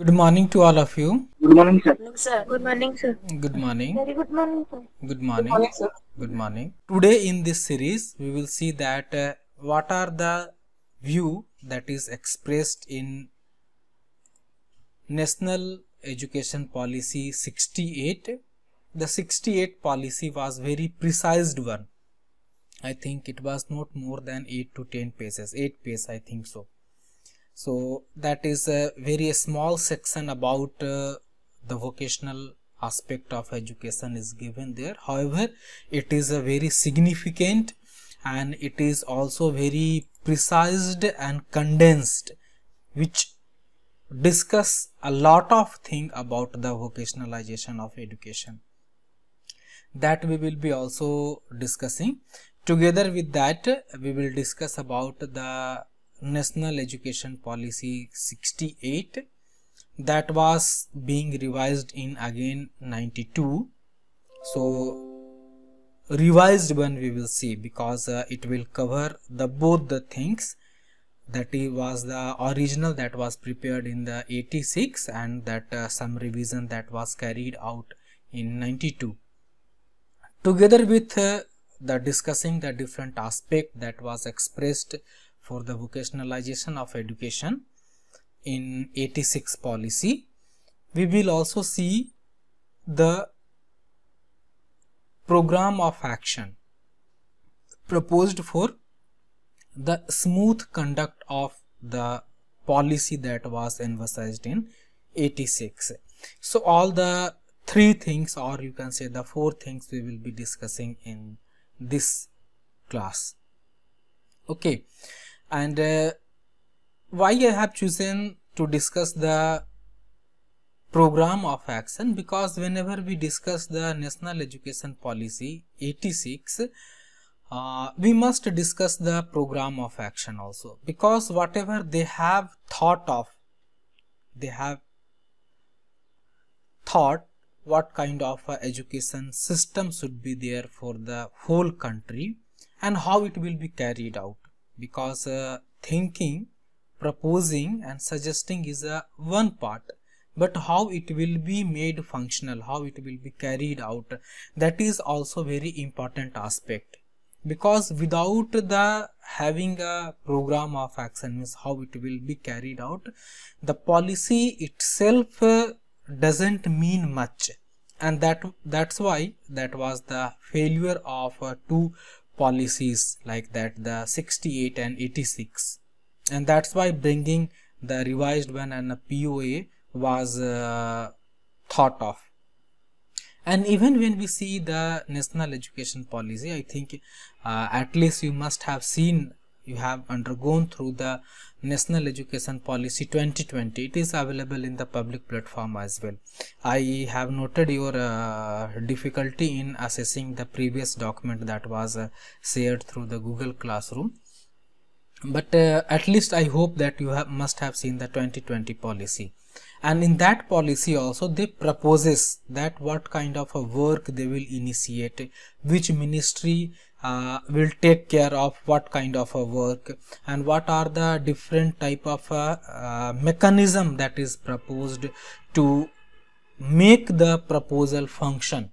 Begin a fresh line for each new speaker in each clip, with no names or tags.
Good morning to all of you. Good morning, sir. Good morning, sir. Good morning. Very good morning, sir. Good morning. Good morning, sir. Good morning. Today in this series, we will see that uh, what are the view that is expressed in National Education Policy 68. The 68 policy was very precised one. I think it was not more than 8 to 10 pages, 8 pages I think so so that is a very small section about uh, the vocational aspect of education is given there however it is a very significant and it is also very precised and condensed which discuss a lot of thing about the vocationalization of education that we will be also discussing together with that we will discuss about the National Education Policy 68 that was being revised in again 92 so revised one we will see because uh, it will cover the both the things that was the original that was prepared in the 86 and that uh, some revision that was carried out in 92 together with uh, the discussing the different aspect that was expressed for the vocationalization of education in 86 policy. We will also see the program of action proposed for the smooth conduct of the policy that was emphasized in 86. So, all the three things or you can say the four things we will be discussing in this class. Okay and uh, why I have chosen to discuss the program of action because whenever we discuss the national education policy 86 uh, we must discuss the program of action also because whatever they have thought of they have thought what kind of uh, education system should be there for the whole country and how it will be carried out because uh, thinking proposing and suggesting is a uh, one part but how it will be made functional how it will be carried out that is also very important aspect because without the having a program of action means how it will be carried out the policy itself uh, doesn't mean much and that that's why that was the failure of uh, two policies like that the 68 and 86 and that's why bringing the revised one and a POA was uh, thought of and even when we see the national education policy I think uh, at least you must have seen you have undergone through the National Education Policy 2020. It is available in the public platform as well. I have noted your uh, difficulty in accessing the previous document that was uh, shared through the Google Classroom. But uh, at least I hope that you have, must have seen the 2020 policy and in that policy also they proposes that what kind of a work they will initiate which ministry uh, will take care of what kind of a work and what are the different type of a, uh, uh, mechanism that is proposed to make the proposal function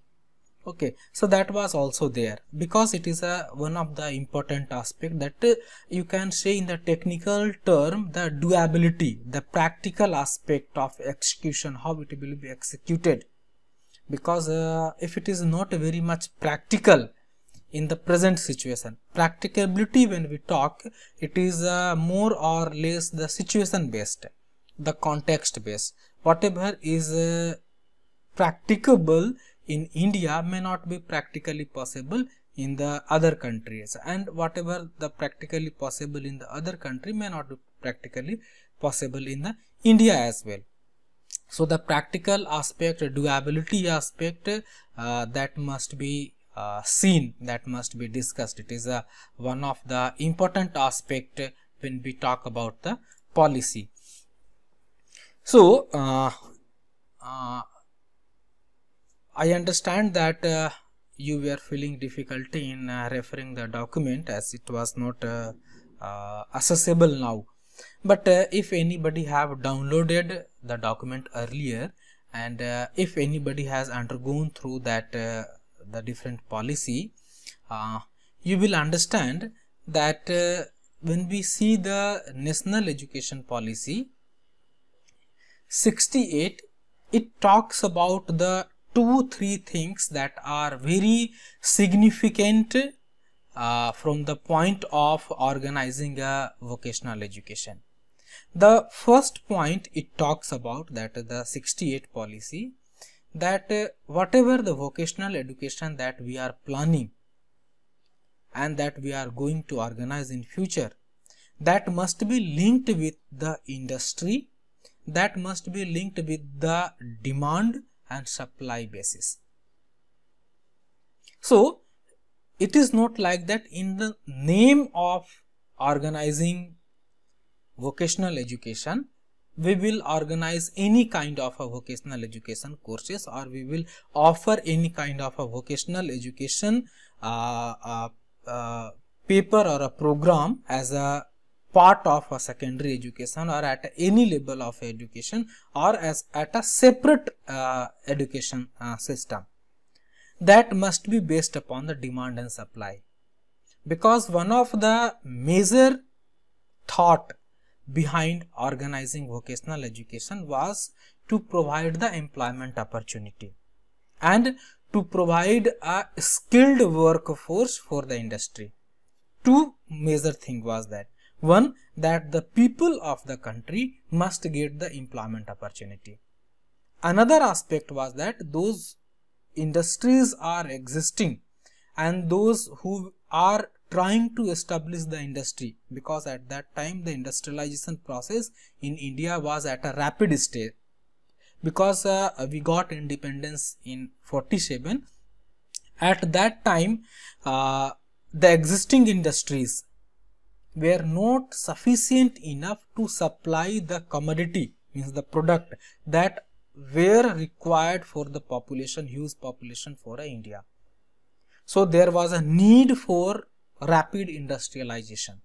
okay so that was also there because it is a one of the important aspect that uh, you can say in the technical term the doability the practical aspect of execution how it will be executed because uh, if it is not very much practical in the present situation practicability when we talk it is uh, more or less the situation based the context based whatever is uh, practicable in India may not be practically possible in the other countries and whatever the practically possible in the other country may not be practically possible in the India as well. So the practical aspect, doability aspect uh, that must be uh, seen, that must be discussed. It is uh, one of the important aspect when we talk about the policy. So uh, uh, I understand that uh, you were feeling difficulty in uh, referring the document as it was not uh, uh accessible now. But uh, if anybody have downloaded the document earlier and uh, if anybody has undergone through that the different policy, you will understand that when we see the national education policy 68, it talks about the two three things that are very significant uh, from the point of organizing a vocational education. The first point it talks about that the 68 policy that uh, whatever the vocational education that we are planning and that we are going to organize in future that must be linked with the industry that must be linked with the demand and supply basis. So, it is not like that in the name of organizing vocational education, we will organize any kind of a vocational education courses or we will offer any kind of a vocational education uh, uh, uh, paper or a program as a part of a secondary education or at any level of education or as at a separate uh, education uh, system that must be based upon the demand and supply because one of the major thought behind organizing vocational education was to provide the employment opportunity and to provide a skilled workforce for the industry. Two major thing was that. One, that the people of the country must get the employment opportunity. Another aspect was that those industries are existing and those who are trying to establish the industry because at that time the industrialization process in India was at a rapid stage because uh, we got independence in 47 at that time uh, the existing industries were not sufficient enough to supply the commodity means the product that were required for the population huge population for India. So there was a need for rapid industrialization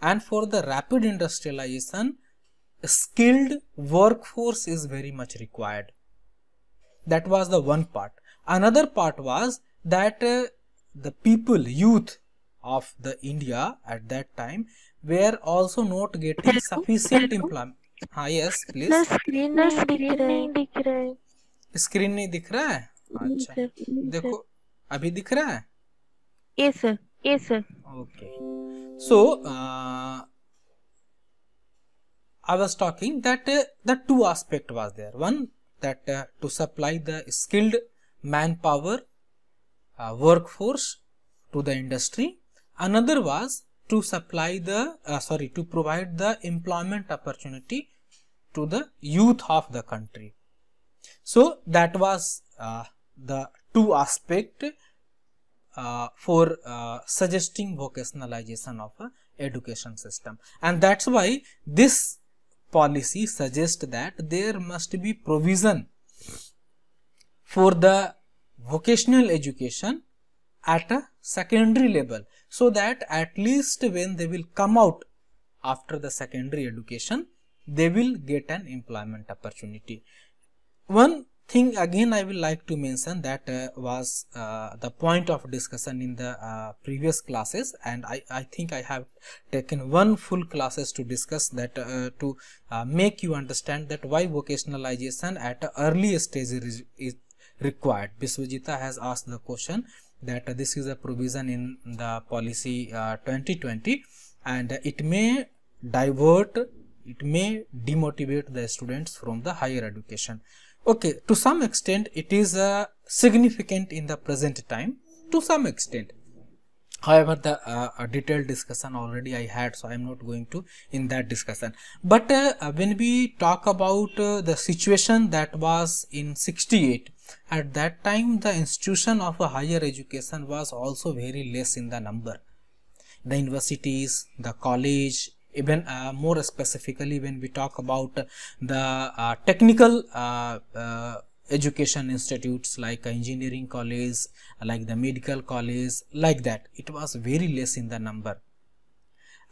and for the rapid industrialization skilled workforce is very much required. That was the one part. Another part was that uh, the people, youth of the India at that time were also not getting sufficient employment. हाँ yes please screen नहीं दिख रहा है screen नहीं दिख रहा है अच्छा देखो अभी दिख रहा है yes sir yes sir okay so uh, i was talking that uh, the two aspect was there one that uh, to supply the skilled manpower uh, workforce to the industry Another was to supply the, uh, sorry, to provide the employment opportunity to the youth of the country. So that was uh, the two aspect uh, for uh, suggesting vocationalization of a uh, education system and that's why this policy suggests that there must be provision for the vocational education at a secondary level so that at least when they will come out after the secondary education they will get an employment opportunity. One thing again I will like to mention that uh, was uh, the point of discussion in the uh, previous classes and I, I think I have taken one full classes to discuss that uh, to uh, make you understand that why vocationalization at early stage is, is required. Biswajita has asked the question that this is a provision in the policy 2020 uh, and it may divert it may demotivate the students from the higher education okay to some extent it is uh, significant in the present time to some extent however the uh, detailed discussion already i had so i'm not going to in that discussion but uh, uh, when we talk about uh, the situation that was in 68 at that time the institution of a higher education was also very less in the number the universities the college even uh, more specifically when we talk about the uh, technical education institutes like engineering college like the medical college like that it was very less in the number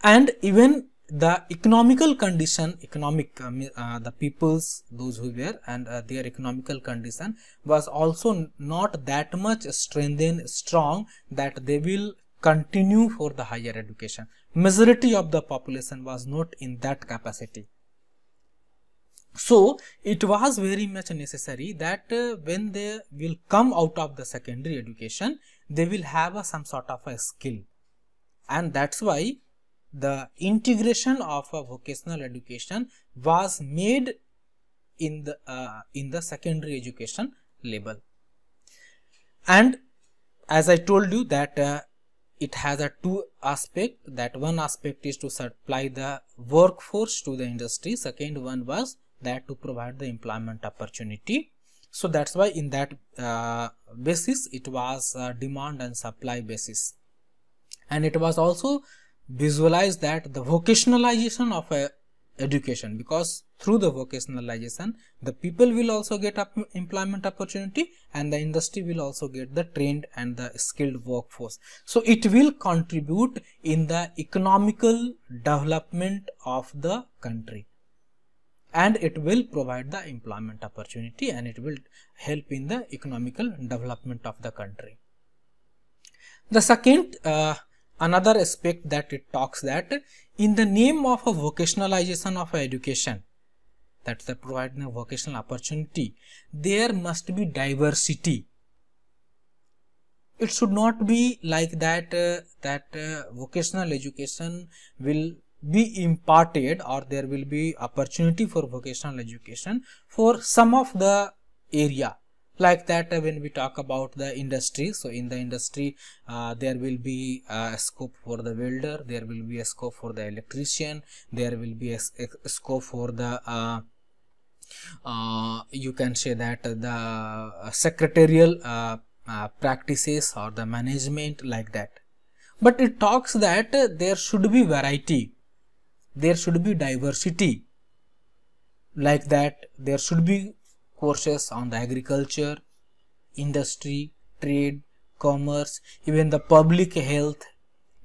and even the economical condition economic uh, uh the peoples those who were and uh, their economical condition was also not that much strengthened strong that they will continue for the higher education majority of the population was not in that capacity so it was very much necessary that uh, when they will come out of the secondary education, they will have uh, some sort of a skill. And that's why the integration of a vocational education was made in the uh, in the secondary education level. And as I told you that uh, it has a two aspect that one aspect is to supply the workforce to the industry second one was that to provide the employment opportunity so that's why in that uh, basis it was uh, demand and supply basis and it was also visualized that the vocationalization of a uh, education because through the vocationalization the people will also get up employment opportunity and the industry will also get the trained and the skilled workforce so it will contribute in the economical development of the country and it will provide the employment opportunity and it will help in the economical development of the country. The second uh, another aspect that it talks that in the name of a vocationalization of education that's the providing a vocational opportunity there must be diversity it should not be like that uh, that uh, vocational education will be imparted or there will be opportunity for vocational education for some of the area like that uh, when we talk about the industry so in the industry uh, there will be uh, a scope for the welder there will be a scope for the electrician there will be a, a scope for the uh, uh, you can say that the secretarial uh, practices or the management like that but it talks that there should be variety there should be diversity like that there should be courses on the agriculture industry trade commerce even the public health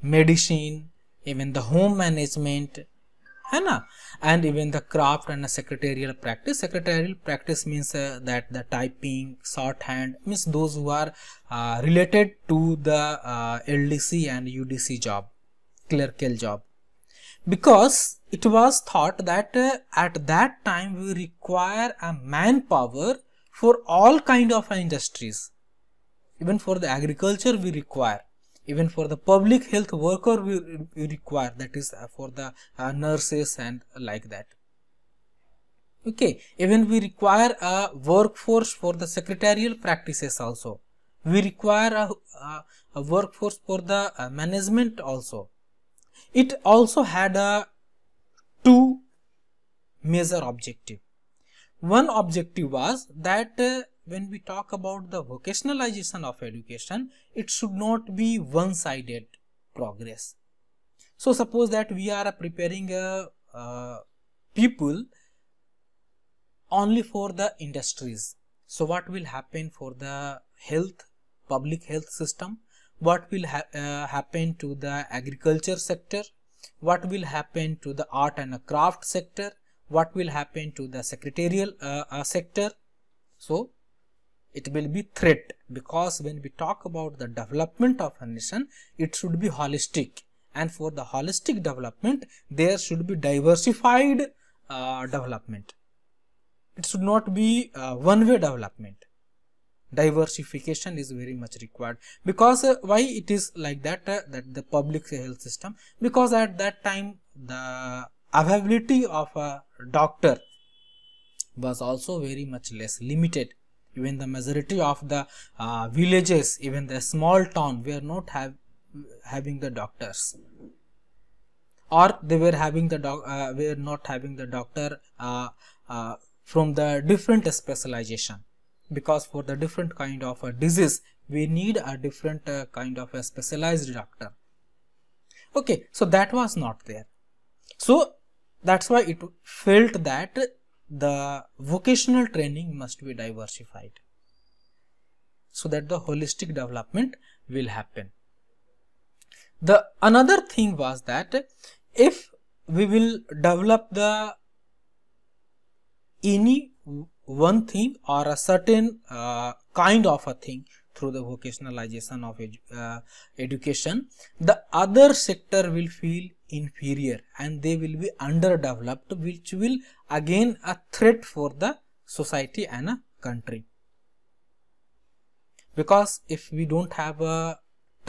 medicine even the home management Anna, and even the craft and the secretarial practice secretarial practice means uh, that the typing shorthand means those who are uh, related to the uh, ldc and udc job clerical job because it was thought that uh, at that time we require a manpower for all kind of industries even for the agriculture we require even for the public health worker we, we require that is uh, for the uh, nurses and like that okay even we require a workforce for the secretarial practices also we require a, a, a workforce for the uh, management also it also had a two major objective. One objective was that uh, when we talk about the vocationalization of education, it should not be one-sided progress. So suppose that we are preparing a, uh, uh, people only for the industries. So what will happen for the health, public health system? what will ha uh, happen to the agriculture sector, what will happen to the art and craft sector, what will happen to the secretarial uh, uh, sector. So, it will be threat because when we talk about the development of a nation, it should be holistic and for the holistic development, there should be diversified uh, development. It should not be uh, one-way development diversification is very much required because uh, why it is like that uh, that the public health system because at that time the availability of a doctor was also very much less limited even the majority of the uh, villages even the small town were not have having the doctors or they were having the doc uh, were not having the doctor uh, uh, from the different specialization because for the different kind of a disease we need a different uh, kind of a specialized doctor okay so that was not there so that's why it felt that the vocational training must be diversified so that the holistic development will happen the another thing was that if we will develop the any one thing or a certain uh, kind of a thing through the vocationalization of edu uh, education the other sector will feel inferior and they will be underdeveloped which will again a threat for the society and a country because if we don't have a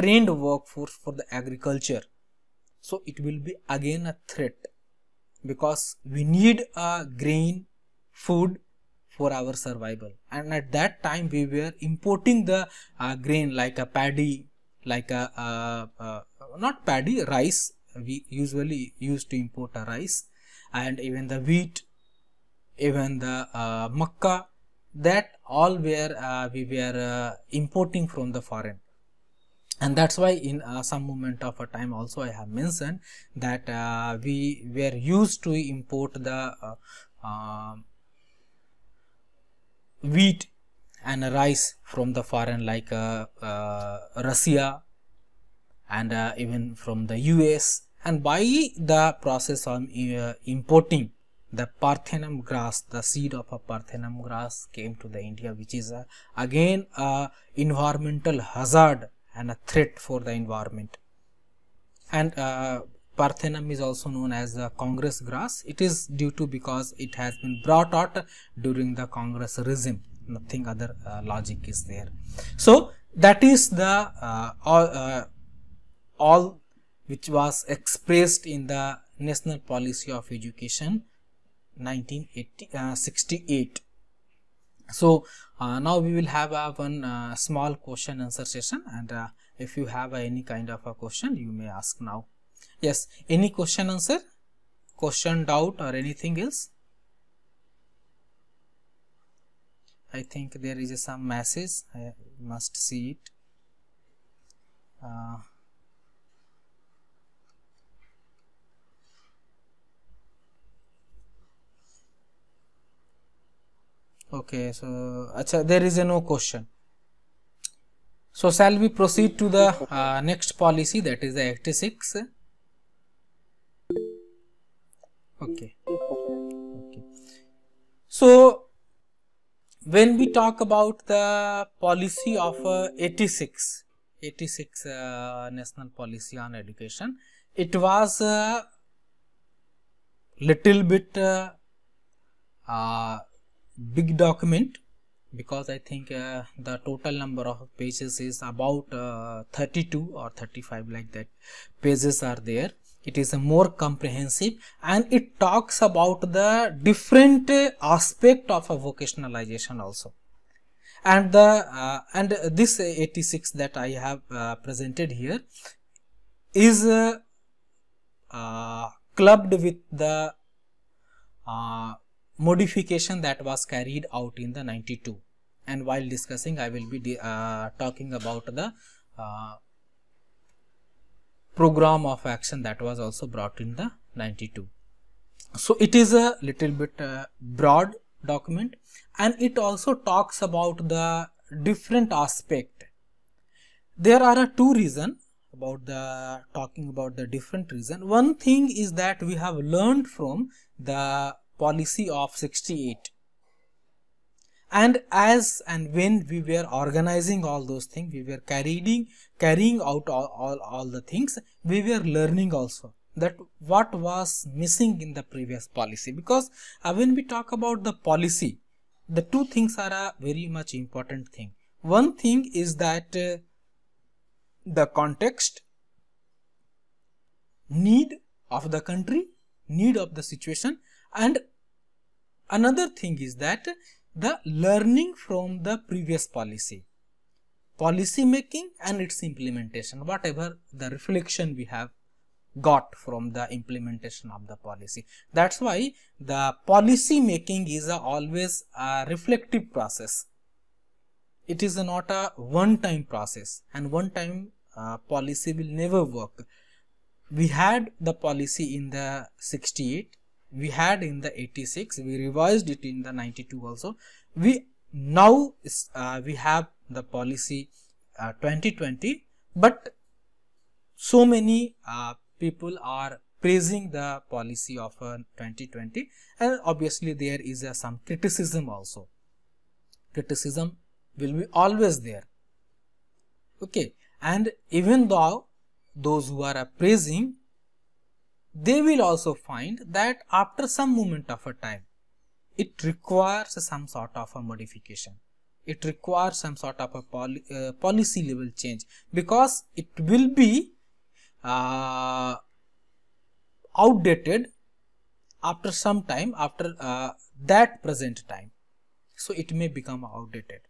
trained workforce for the agriculture so it will be again a threat because we need a grain food for our survival and at that time we were importing the uh, grain like a paddy like a uh, uh not paddy rice we usually used to import a rice and even the wheat even the uh, makkah that all were uh, we were uh, importing from the foreign and that's why in uh, some moment of a time also i have mentioned that uh, we were used to import the uh, wheat and rice from the foreign like uh, uh, Russia and uh, even from the US and by the process of uh, importing the Parthenum grass, the seed of a Parthenum grass came to the India which is a, uh, again a environmental hazard and a threat for the environment and uh, Parthenum is also known as the Congress grass. It is due to because it has been brought out during the Congress regime. Nothing other uh, logic is there. So that is the uh, all, uh, all which was expressed in the National Policy of Education 1968. Uh, so uh, now we will have uh, one uh, small question answer session and uh, if you have any kind of a question you may ask now yes any question answer question doubt or anything else I think there is some message I must see it uh, okay so acha there is a no question so shall we proceed to the uh, next policy that is the 86 okay okay so when we talk about the policy of uh, 86 86 uh, national policy on education it was uh, little bit uh, uh big document because i think uh, the total number of pages is about uh, 32 or 35 like that pages are there it is more comprehensive and it talks about the different uh, aspect of a vocationalization also and the uh, and this 86 that i have uh, presented here is uh, uh clubbed with the uh, modification that was carried out in the 92 and while discussing i will be talking about the program of action that was also brought in the 92. So it is a little bit uh, broad document and it also talks about the different aspect. There are uh, two reason about the talking about the different reason. One thing is that we have learned from the policy of 68 and as and when we were organizing all those things we were carrying carrying out all, all, all the things we were learning also that what was missing in the previous policy because uh, when we talk about the policy the two things are a very much important thing one thing is that uh, the context need of the country need of the situation and another thing is that the learning from the previous policy policy making and its implementation whatever the reflection we have got from the implementation of the policy that's why the policy making is a always a reflective process it is a not a one time process and one time uh, policy will never work we had the policy in the 68 we had in the 86 we revised it in the 92 also we now uh, we have the policy uh, 2020 but so many uh, people are praising the policy of 2020 uh, and obviously there is uh, some criticism also criticism will be always there okay and even though those who are praising they will also find that after some moment of a time, it requires some sort of a modification. It requires some sort of a poli uh, policy level change because it will be uh, outdated after some time after uh, that present time. So it may become outdated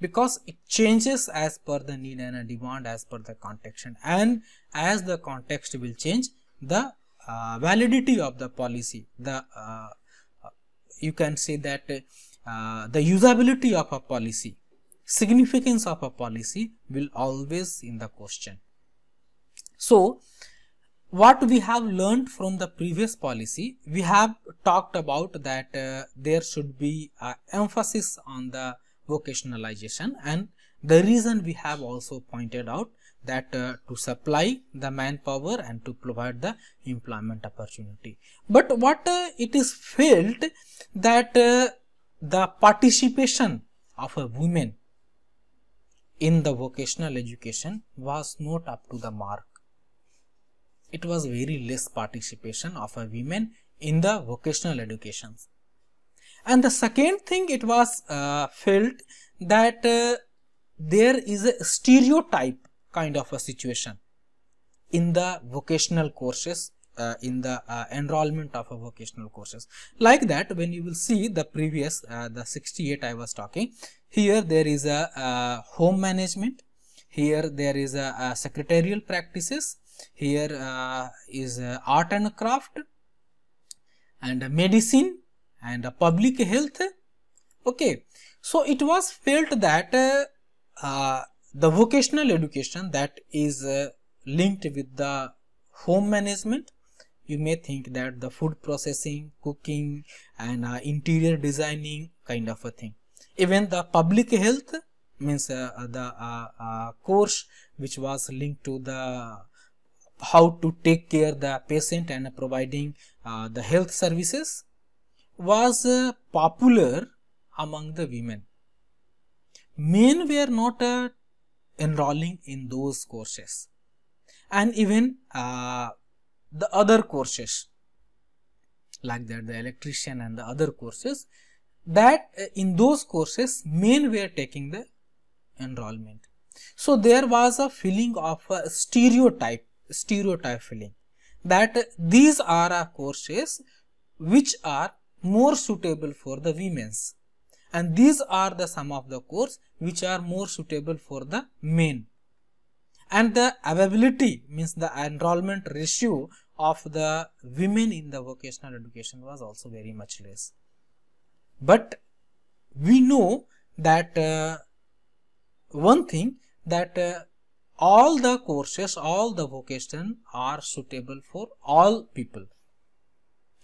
because it changes as per the need and demand as per the context and as the context will change the uh, validity of the policy the uh, you can say that uh, the usability of a policy significance of a policy will always in the question so what we have learned from the previous policy we have talked about that uh, there should be uh, emphasis on the vocationalization and the reason we have also pointed out that uh, to supply the manpower and to provide the employment opportunity. But what uh, it is felt that uh, the participation of a uh, woman in the vocational education was not up to the mark. It was very less participation of a uh, women in the vocational education. And the second thing it was uh, felt that there is a stereotype kind of a situation. In the vocational courses, uh, in the uh, enrollment of vocational courses. Like that, when you will see the previous, uh, the 68 I was talking, here there is a uh, home management, here there is a, a uh, secretarial practices, here uh, is art and craft, and medicine, and public health. Okay, so it was felt that the vocational education that is uh, linked with the home management, you may think that the food processing, cooking and uh, interior designing kind of a thing. Even the public health means uh, uh the uh, uh, course which was linked to the how to take care the patient and providing the health services was popular among the women. Men were not enrolling in those courses and even uh, the other courses like that the electrician and the other courses that uh, in those courses men were taking the enrollment. So, there was a feeling of a stereotype, stereotype feeling that these are courses which are more suitable for the women's and these are the sum of the courses which are more suitable for the main. And the availability means the enrollment ratio of the women in the vocational education was also very much less. But we know that uh, one thing that uh, all the courses, all the vocation are suitable for all people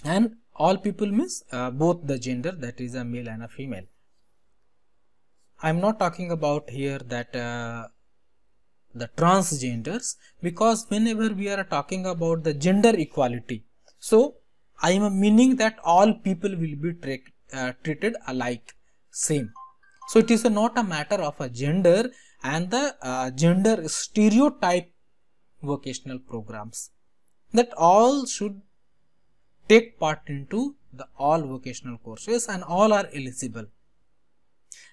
and all people means uh, both the gender that is a male and a female. I'm not talking about here that uh, the transgenders because whenever we are talking about the gender equality, so I am meaning that all people will be uh, treated alike, same. So it is a, not a matter of a gender and the uh, gender stereotype vocational programs that all should take part into the all vocational courses and all are eligible.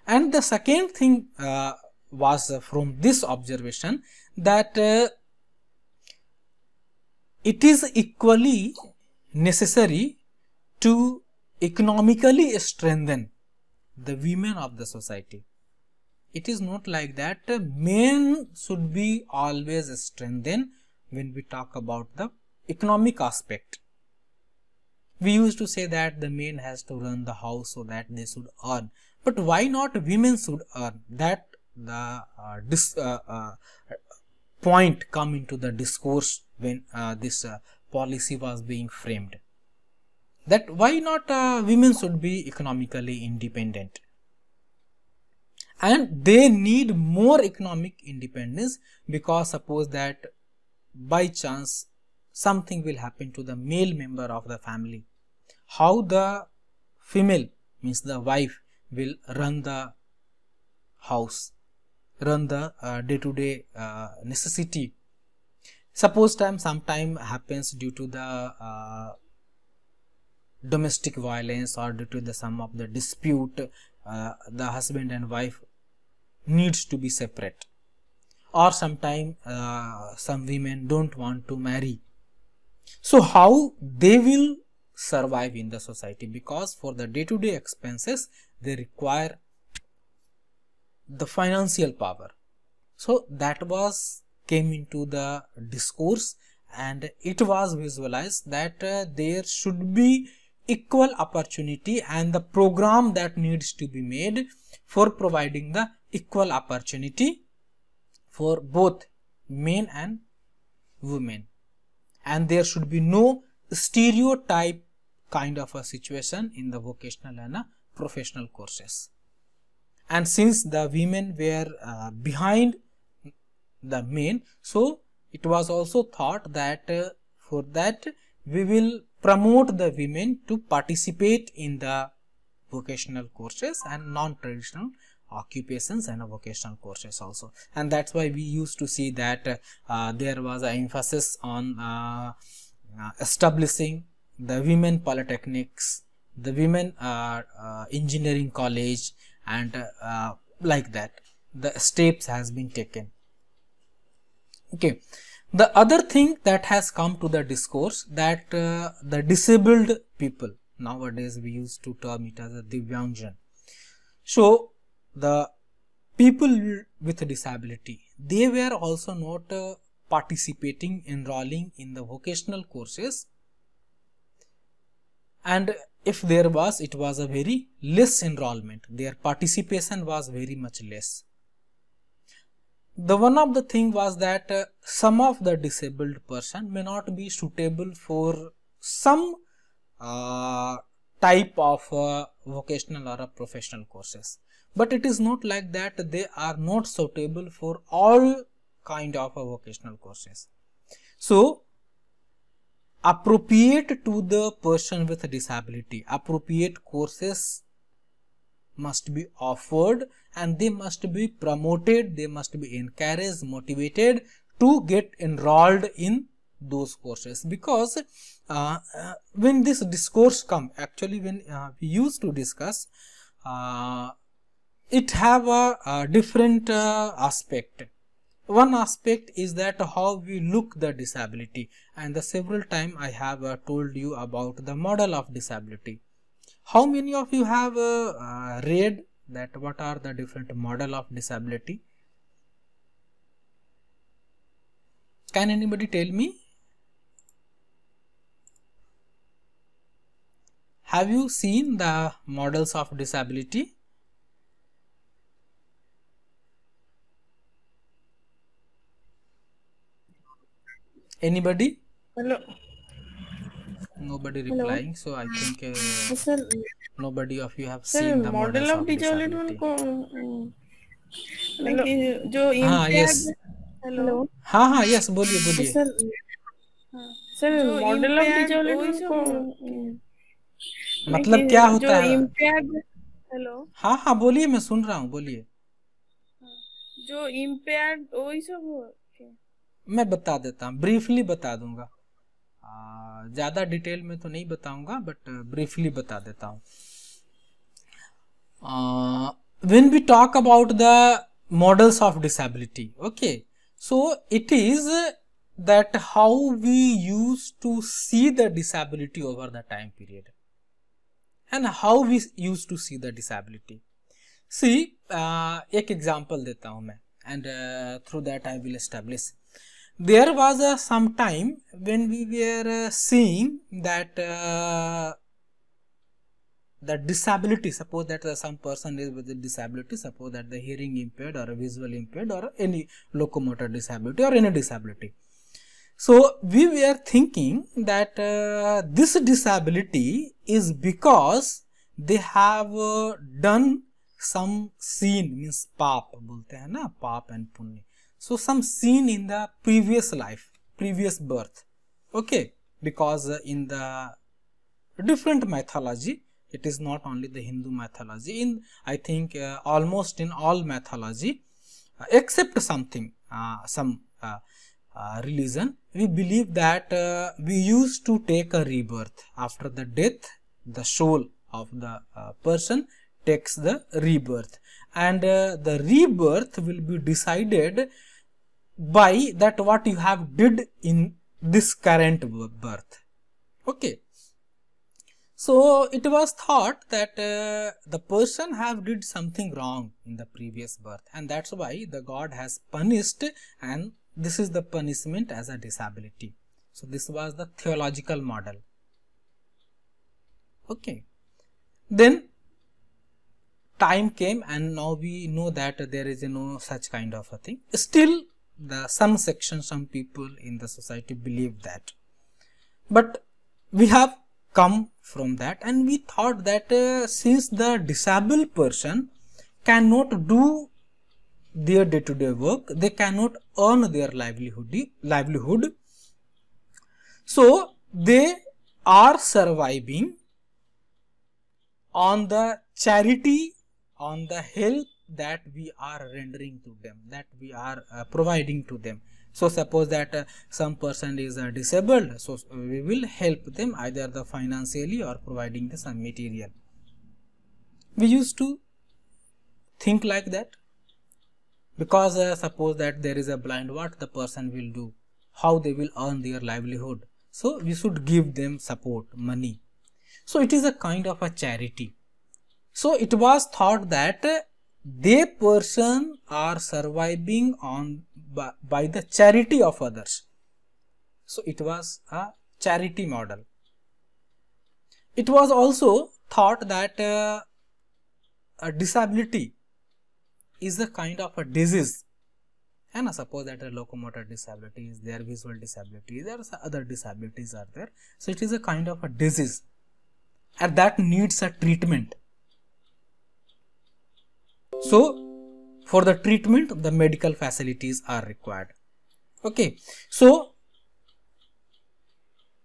And the second thing uh, was from this observation that uh, it is equally necessary to economically strengthen the women of the society. It is not like that uh, men should be always strengthened when we talk about the economic aspect. We used to say that the man has to run the house so that they should earn. But why not women should earn? That the uh, dis, uh, uh, point come into the discourse when uh, this uh, policy was being framed. That why not uh, women should be economically independent? And they need more economic independence because suppose that by chance something will happen to the male member of the family. How the female means the wife will run the house, run the uh, day-to-day uh, necessity. Suppose time sometime happens due to the uh, domestic violence or due to the some of the dispute, uh, the husband and wife needs to be separate or sometime some women don't want to marry. So how they will survive in the society because for the day to -day expenses they require the financial power so that was came into the discourse and it was visualized that uh, there should be equal opportunity and the program that needs to be made for providing the equal opportunity for both men and women and there should be no stereotype kind of a situation in the vocational and uh, professional courses. And since the women were uh, behind the men, so it was also thought that uh, for that we will promote the women to participate in the vocational courses and non-traditional occupations and vocational courses also and that's why we used to see that uh, there was an emphasis on uh, uh establishing the women polytechnics, the women are uh, engineering college and uh, like that the steps has been taken. Okay. The other thing that has come to the discourse that uh, the disabled people nowadays we used to term it as a Divyanjan. So the people with disability they were also not uh, participating enrolling in the vocational courses and if there was it was a very less enrollment their participation was very much less the one of the thing was that uh, some of the disabled person may not be suitable for some uh, type of uh, vocational or professional courses but it is not like that they are not suitable for all kind of vocational courses so appropriate to the person with a disability. Appropriate courses must be offered and they must be promoted, they must be encouraged, motivated to get enrolled in those courses because uh, uh, when this discourse come actually when uh, we used to discuss uh, it have a, a different uh, aspect one aspect is that how we look the disability and the several time I have uh, told you about the model of disability. How many of you have uh, uh, read that what are the different model of disability? Can anybody tell me? Have you seen the models of disability? Anybody? Hello. Nobody replying, Hello. so I think uh, sir, nobody of you have sir, seen the model of one ko Like jo ha yes hello ha ha yes boliye boliye sir sir model of of one ko मतलब क्या होता है hello हाँ हाँ बोलिए मैं सुन रहा हूँ बोलिए जो इम्पेयर वही सब मैं बता देता हूँ ब्रीफली बता दूंगा ज्यादा डिटेल में तो नहीं बताऊंगा बट ब्रीफली बता देता हूँ when we talk about the models of disability okay so it is that how we use to see the disability over the time period and how we use to see the disability see एक example देता हूं मैं and through that I will establish there was uh, some time when we were uh, seeing that uh, the disability suppose that uh, some person is with a disability suppose that the hearing impaired or a visual impaired or any locomotor disability or any disability so we were thinking that uh, this disability is because they have uh, done some sin means paap bolte hai na paap and punnya so some sin in the previous life, previous birth. Okay, because uh, in the different mythology, it is not only the Hindu mythology. In I think uh, almost in all mythology, uh, except something, uh, some uh, uh, religion, we believe that we used to take a rebirth after the death. The soul of the person takes the rebirth, and uh, the rebirth will be decided by that what you have did in this current birth okay so it was thought that uh, the person have did something wrong in the previous birth and that's why the god has punished and this is the punishment as a disability so this was the theological model okay then time came and now we know that there is no such kind of a thing still the some section some people in the society believe that but we have come from that and we thought that uh, since the disabled person cannot do their day to day work they cannot earn their livelihood livelihood so they are surviving on the charity on the help that we are rendering to them that we are uh, providing to them so suppose that uh, some person is uh, disabled so uh, we will help them either the financially or providing the some material we used to think like that because uh, suppose that there is a blind what the person will do how they will earn their livelihood so we should give them support money so it is a kind of a charity so it was thought that they person are surviving on by, by the charity of others. So it was a charity model. It was also thought that uh, a disability is a kind of a disease and suppose that a locomotor disability is there, visual disability, there are other disabilities are there. So it is a kind of a disease and that needs a treatment. So, for the treatment, the medical facilities are required. Okay. So,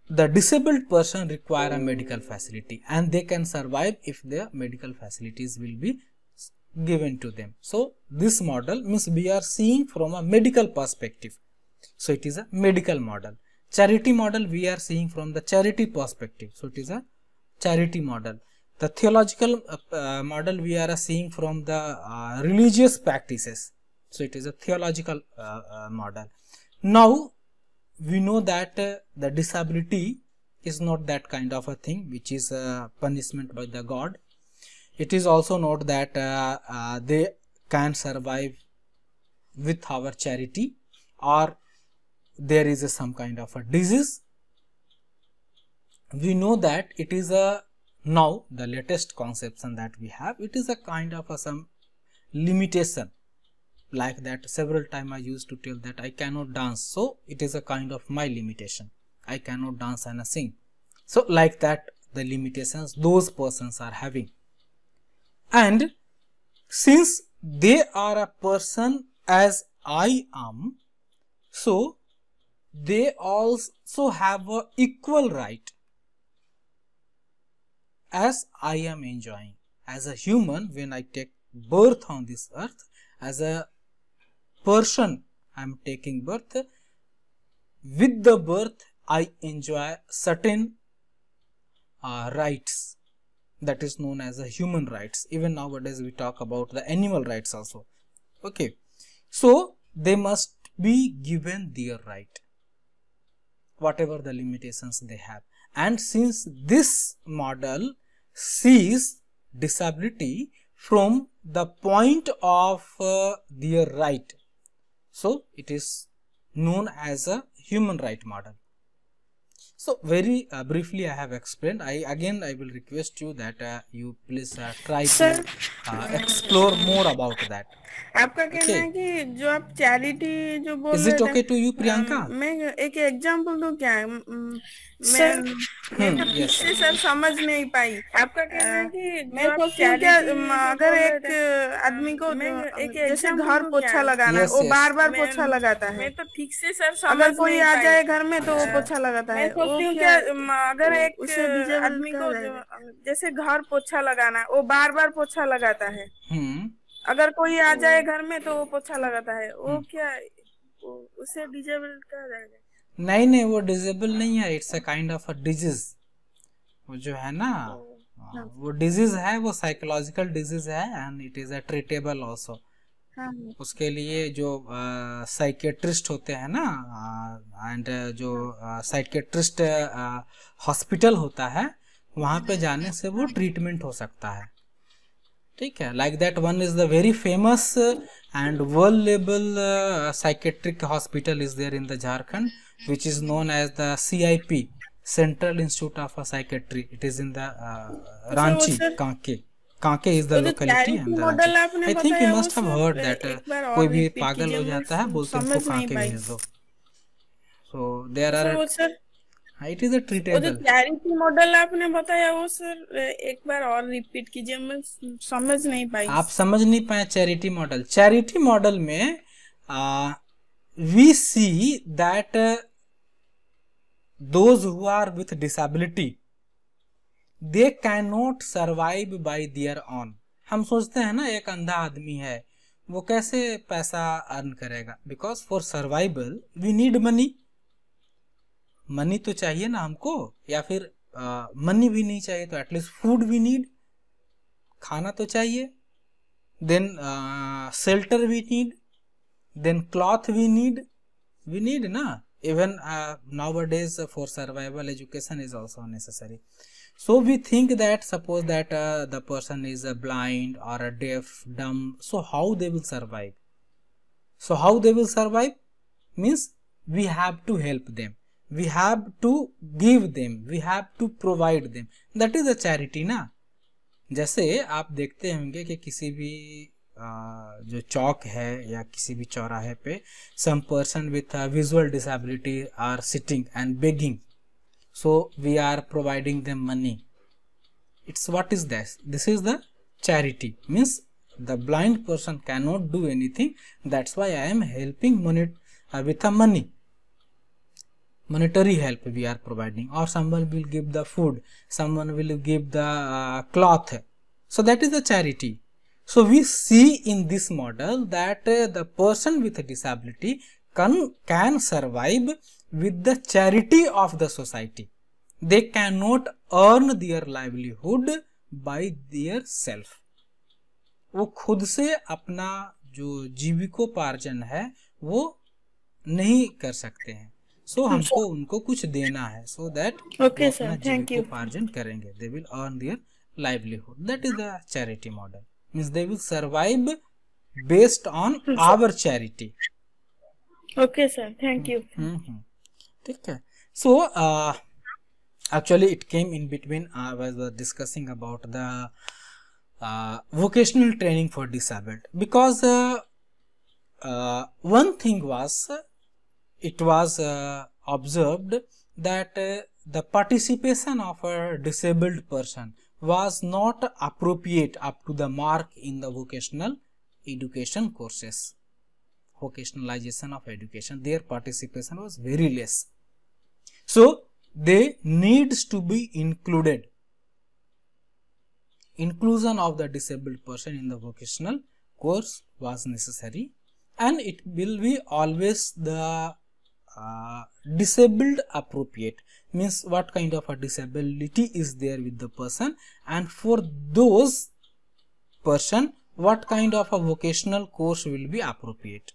the disabled person require a medical facility and they can survive if their medical facilities will be given to them. So, this model means we are seeing from a medical perspective. So, it is a medical model. Charity model we are seeing from the charity perspective. So, it is a charity model. The theological uh, uh, model we are seeing from the uh, religious practices. So, it is a theological uh, uh model. Now, we know that uh, the disability is not that kind of a thing which is a punishment by the God. It is also not that they can survive with our charity or there is some kind of a disease. We know that it is a now the latest conception that we have, it is a kind of a, some limitation like that several time I used to tell that I cannot dance. So it is a kind of my limitation. I cannot dance and sing. So like that the limitations those persons are having. And since they are a person as I am, so they also have a equal right as I am enjoying. As a human, when I take birth on this earth, as a person, I am taking birth. With the birth, I enjoy certain uh, rights that is known as a human rights. Even nowadays, we talk about the animal rights also. Okay, so they must be given their right, whatever the limitations they have. And since this model sees disability from the point of uh, their right. So, it is known as a human right model. so very uh, briefly i have explained i again i will request you that uh, you please uh, try Sir, to uh, explore more about that आपका कहना है कि जो आप charity जो बोल Is it okay to you Priyanka मैं एक एग्जांपल दो क्या है मैं इससे तो hmm, सर समझ नहीं पाई आपका कहना है कि मेरे को क्या अगर एक आदमी को एक जैसे घर पोछा लगाना है वो बार बार पोछा लगाता है मैं तो ठीक से सर अगर कोई आ जाए घर में तो वो अच्छा। पोछा लगाता है तो तो क्योंकि अगर एक आदमी को जैसे घर पोछा लगाना वो बार बार पोछा लगाता है हम्म। अगर कोई आ जाए घर में तो वो पोछा लगाता है वो हम्म। क्या उसे डिजेबल क्या रहेगा नहीं नहीं वो डिजेबल नहीं है it's a kind of a disease वो जो है ना हाँ, हाँ। वो डिजीज है वो साइकोलॉजिकल डिजीज है and it is a treatable also हाँ। उसके लिए जो साइकेट्रिस्ट होते हैं ना एंड जो साइकेट्रिस्ट हॉस्पिटल होता है वहाँ पे जाने से वो ट्रीटमेंट हाँ। हो सकता है ठीक है like that one is the very famous and world level psychiatric hospital is there in the Jharkhand which is known as the C I P central institute of psychiatry it is in the Ranchi Kanke Kanke is the locality and I think you must have heard that कोई भी पागल हो जाता है बोलते हैं उसको काके भेज दो so there are it is a treatable वो जो क्लैरिटी मॉडल आपने बताया वो सर एक बार और रिपीट कीजिए मैं समझ नहीं पाई आप समझ नहीं पाए चैरिटी मॉडल चैरिटी मॉडल में we see that those who are with disability they can not survive by their on हम सोचते हैं ना एक अंधा आदमी है वो कैसे पैसा अर्न करेगा because for survival we need money money तो चाहिए ना हमको या फिर मनी भी नहीं चाहिए तो एटलीस्ट फूड वी नीड खाना तो चाहिए then shelter we need then cloth we need we need ना even nowadays for survival education is also necessary so we think that suppose that uh, the person is uh, blind or a deaf dumb so how they will survive so how they will survive means we have to help them we have to give them we have to provide them that is a charity na जैसे आप देखते होंगे कि किसी भी जो चौक है या किसी भी चौराहे पे some person with visual disability are sitting and begging so we are providing them money it's what is this this is the charity means the blind person cannot do anything that's why i am helping monet uh, with a money monetary help we are providing or someone will give the food someone will give the uh, cloth so that is the charity so we see in this model that uh, the person with a disability can, can survive with the charity of the society. They cannot earn their livelihood by their self. वो खुद से अपना जो जीविकोपार्जन है वो नहीं कर सकते हैं सो so, hmm. हमको उनको कुछ देना है so that okay sir thank you उपार्जन करेंगे they will earn their livelihood that is the charity model means they will survive based on our charity okay sir thank you -hmm. take care so uh, actually it came in between i was uh, discussing about the uh, vocational training for disabled because one thing was it was observed that the participation of a disabled person was not appropriate up to the mark in the vocational education courses vocationalization of education, their participation was very less. So, they needs to be included. Inclusion of the disabled person in the vocational course was necessary and it will be always the uh, disabled appropriate means what kind of a disability is there with the person and for those person what kind of a vocational course will be appropriate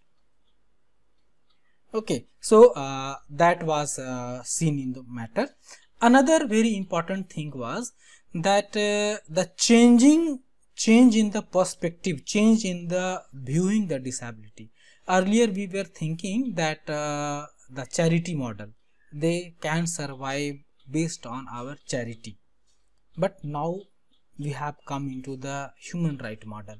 okay so uh, that was uh, seen in the matter another very important thing was that uh, the changing change in the perspective change in the viewing the disability earlier we were thinking that uh, the charity model they can survive based on our charity but now we have come into the human right model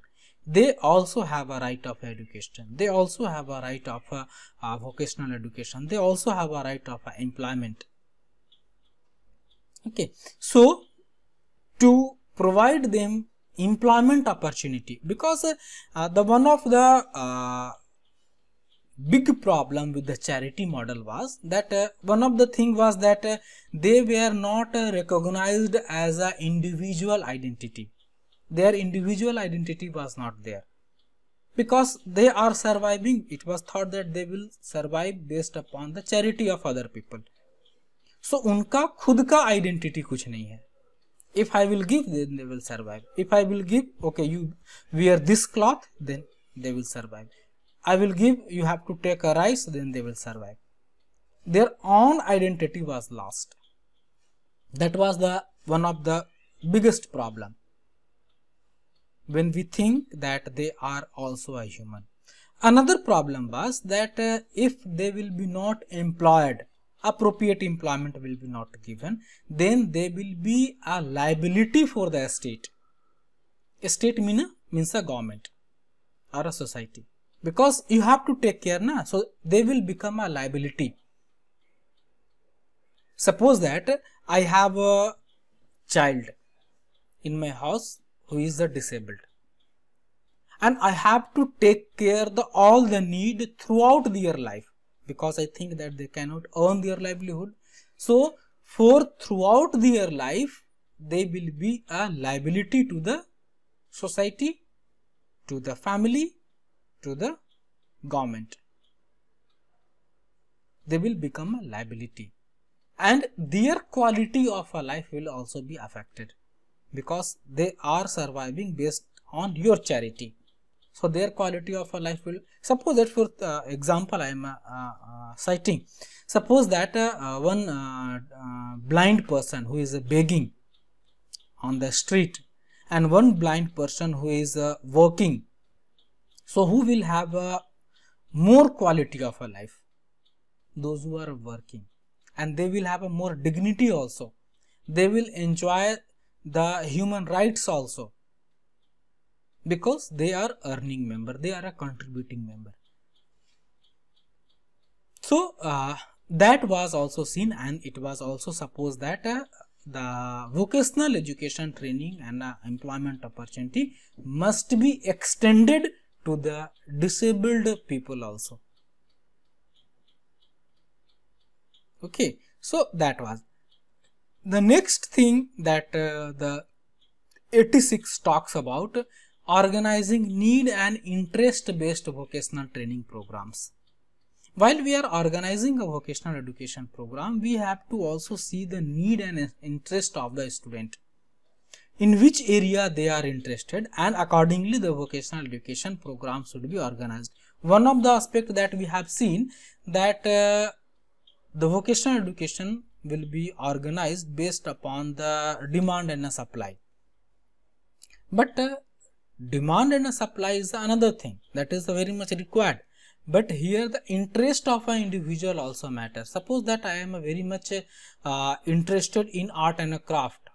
they also have a right of education they also have a right of a, a vocational education they also have a right of a employment okay so to provide them employment opportunity because uh, the one of the uh, big problem with the charity model was that uh, one of the thing was that uh, they were not uh, recognized as an individual identity their individual identity was not there. Because they are surviving, it was thought that they will survive based upon the charity of other people. So, unka khud ka identity kuch nahi hai. If I will give, then they will survive. If I will give, okay, you wear this cloth, then they will survive. I will give, you have to take a rice, then they will survive. Their own identity was lost. That was the one of the biggest problem when we think that they are also a human. Another problem was that uh, if they will be not employed, appropriate employment will be not given, then they will be a liability for the state. A state mean, means a government or a society because you have to take care na so they will become a liability suppose that i have a child in my house who is the disabled and I have to take care the all the need throughout their life because I think that they cannot earn their livelihood. So for throughout their life they will be a liability to the society, to the family, to the government. They will become a liability and their quality of a life will also be affected because they are surviving based on your charity. So their quality of life will suppose that for uh, example I am uh, uh citing suppose that uh, uh, one blind person who is begging on the street and one blind person who is working so who will have a more quality of a life? Those who are working. And they will have a more dignity also. They will enjoy the human rights also because they are earning member they are a contributing member so uh, that was also seen and it was also supposed that uh, the vocational education training and uh, employment opportunity must be extended to the disabled people also okay so that was the next thing that uh, the 86 talks about organizing need and interest based vocational training programs. While we are organizing a vocational education program, we have to also see the need and interest of the student, in which area they are interested and accordingly the vocational education program should be organized. One of the aspect that we have seen that uh, the vocational education will be organized based upon the demand and the supply. But uh, demand and supply is another thing that is very much required. But here the interest of an individual also matters. Suppose that I am very much uh, interested in art and craft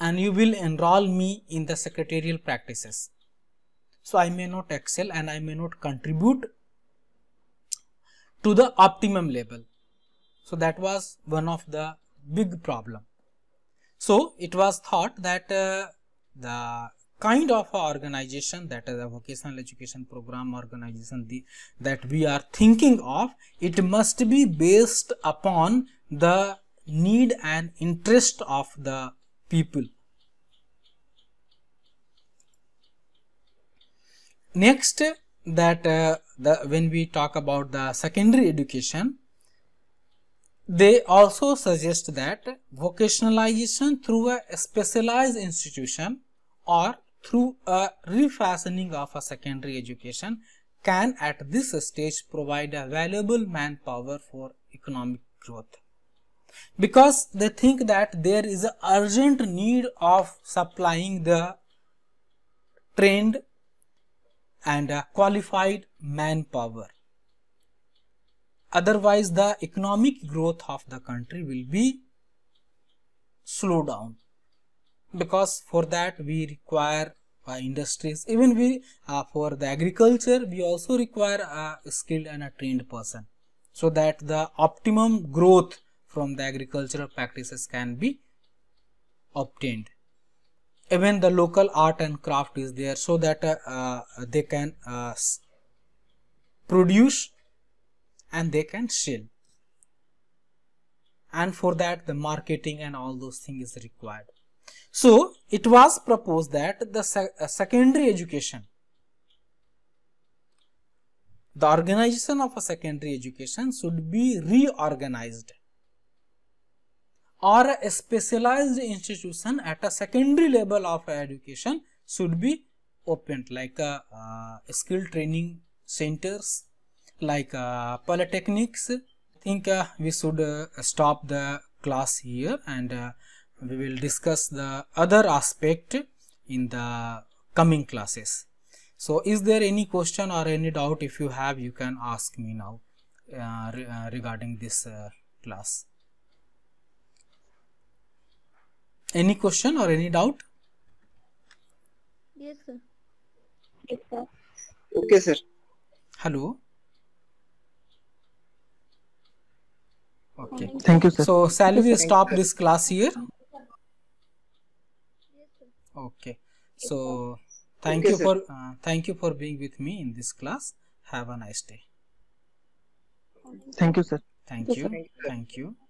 and you will enroll me in the secretarial practices. So I may not excel and I may not contribute to the optimum level so, that was one of the big problem. So, it was thought that uh, the kind of organization that is a vocational education program organization the, that we are thinking of, it must be based upon the need and interest of the people. Next, that uh, the when we talk about the secondary education, they also suggest that vocationalization through a specialized institution or through a refashioning of a secondary education can at this stage provide a valuable manpower for economic growth. Because they think that there is an urgent need of supplying the trained and uh, qualified manpower Otherwise, the economic growth of the country will be slow down because for that we require uh, industries even we uh, for the agriculture we also require a skilled and a trained person so that the optimum growth from the agricultural practices can be obtained even the local art and craft is there so that uh, uh they can uh, produce and they can sell and for that the marketing and all those things is required so it was proposed that the sec uh, secondary education the organization of a secondary education should be reorganized or a specialized institution at a secondary level of education should be opened like a, uh, skill training centers like uh, polytechnics i think uh, we should uh, stop the class here and uh, we will discuss the other aspect in the coming classes so is there any question or any doubt if you have you can ask me now uh, re uh, regarding this class any question or any doubt yes sir yes sir okay sir hello Okay. Thank you, sir. So, shall we stop this class here? Okay. So, thank okay, you for uh, thank you for being with me in this class. Have a nice day. Thank you, sir. Thank you. Thank you.